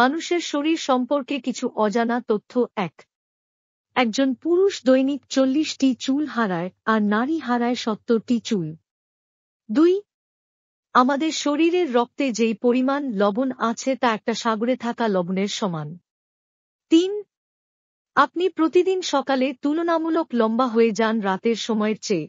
মানুষের শরীর সম্পর্কে কিছু অজানা তথ্য এক একজন পুরুষ দৈনিক চল্লিশটি চুল হারায় আর নারী হারায় সত্তরটি চুল দুই আমাদের শরীরের রক্তে যেই পরিমাণ লবণ আছে তা একটা সাগরে থাকা লবণের সমান তিন আপনি প্রতিদিন সকালে তুলনামূলক লম্বা হয়ে যান রাতের সময়ের চেয়ে